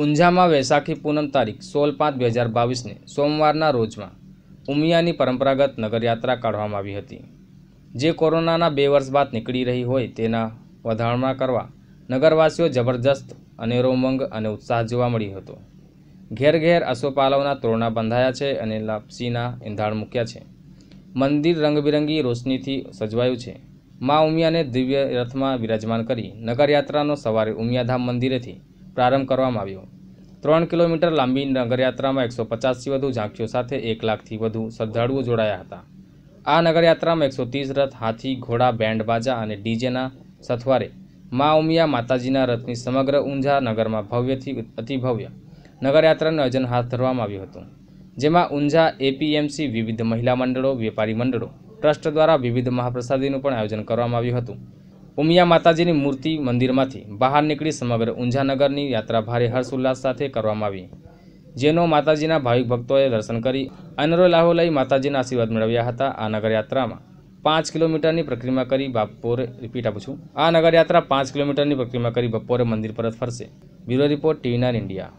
ઊંઝામાં વૈશાખી પૂનમ તારીખ સોળ પાંચ બે હજાર બાવીસને સોમવારના રોજમાં ઉમિયાની પરંપરાગત નગરયાત્રા કાઢવામાં આવી હતી જે કોરોનાના બે વર્ષ બાદ નીકળી રહી હોય તેના વધારણા કરવા નગરવાસીઓ જબરજસ્ત અનેરો ઉમંગ અને ઉત્સાહ જોવા મળ્યો હતો ઘેર ઘેર અશોપાલવના તોરણા બંધાયા છે અને લાપસીના એંધાણ મૂક્યા છે મંદિર રંગબેરંગી રોશનીથી સજવાયું છે મા ઉમિયાને દિવ્ય રથમાં બિરાજમાન કરી નગરયાત્રાનો સવારે ઉમિયાધામ મંદિરેથી પ્રારંભ કરવામાં આવ્યો ત્રણ કિલોમીટર લાંબી નગરયાત્રામાં એકસો પચાસથી વધુ ઝાંખીઓ સાથે એક લાખથી વધુ શ્રદ્ધાળુઓ જોડાયા હતા આ નગરયાત્રામાં એકસો ત્રીસ રથ હાથી ઘોડા બેન્ડ બાજા અને ડીજેના સથવારે મા ઉમિયા માતાજીના રથની સમગ્ર ઊંઝા નગરમાં ભવ્યથી અતિભવ્ય નગરયાત્રાનું આયોજન હાથ ધરવામાં આવ્યું હતું જેમાં ઊંઝા એપીએમસી વિવિધ મહિલા મંડળો વેપારી મંડળો ટ્રસ્ટ દ્વારા વિવિધ મહાપ્રસાદીનું પણ આયોજન કરવામાં આવ્યું હતું ઉમિયા માતાજીની મૂર્તિ મંદિરમાંથી બહાર નીકળી સમગ્ર ઊંઝાનગરની યાત્રા ભારે હર્ષોલ્લાસ સાથે કરવામાં આવી જેનો માતાજીના ભાવિક ભક્તોએ દર્શન કરી અનરો લાહો લઈ માતાજીના આશીર્વાદ મેળવ્યા હતા આ નગરયાત્રામાં પાંચ કિલોમીટરની પ્રક્રિયા કરી બપોરે રિપીટ આપું છું આ નગરયાત્રા પાંચ કિલોમીટરની પ્રક્રિયા કરી બપોરે મંદિર પરત ફરશે bureau report TV nine India